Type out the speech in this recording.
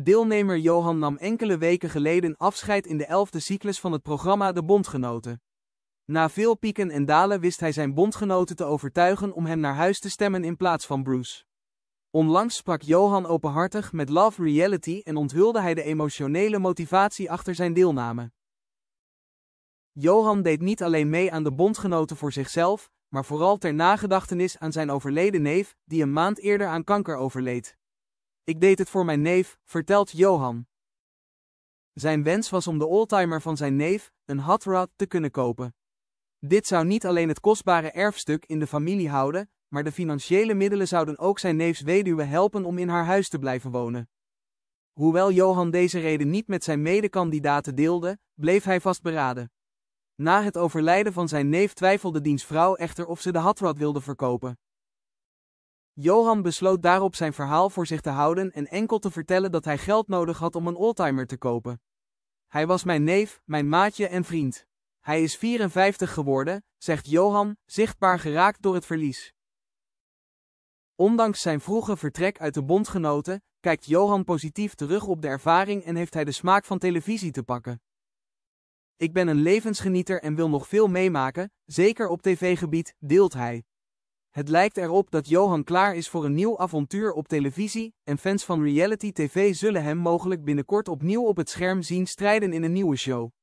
Deelnemer Johan nam enkele weken geleden afscheid in de elfde cyclus van het programma De Bondgenoten. Na veel pieken en dalen wist hij zijn bondgenoten te overtuigen om hem naar huis te stemmen in plaats van Bruce. Onlangs sprak Johan openhartig met Love Reality en onthulde hij de emotionele motivatie achter zijn deelname. Johan deed niet alleen mee aan de bondgenoten voor zichzelf, maar vooral ter nagedachtenis aan zijn overleden neef, die een maand eerder aan kanker overleed. Ik deed het voor mijn neef, vertelt Johan. Zijn wens was om de oldtimer van zijn neef, een hatrad te kunnen kopen. Dit zou niet alleen het kostbare erfstuk in de familie houden, maar de financiële middelen zouden ook zijn neefs weduwe helpen om in haar huis te blijven wonen. Hoewel Johan deze reden niet met zijn medekandidaten deelde, bleef hij vastberaden. Na het overlijden van zijn neef twijfelde diens vrouw echter of ze de hatrad wilde verkopen. Johan besloot daarop zijn verhaal voor zich te houden en enkel te vertellen dat hij geld nodig had om een oldtimer te kopen. Hij was mijn neef, mijn maatje en vriend. Hij is 54 geworden, zegt Johan, zichtbaar geraakt door het verlies. Ondanks zijn vroege vertrek uit de bondgenoten, kijkt Johan positief terug op de ervaring en heeft hij de smaak van televisie te pakken. Ik ben een levensgenieter en wil nog veel meemaken, zeker op tv-gebied, deelt hij. Het lijkt erop dat Johan klaar is voor een nieuw avontuur op televisie en fans van reality tv zullen hem mogelijk binnenkort opnieuw op het scherm zien strijden in een nieuwe show.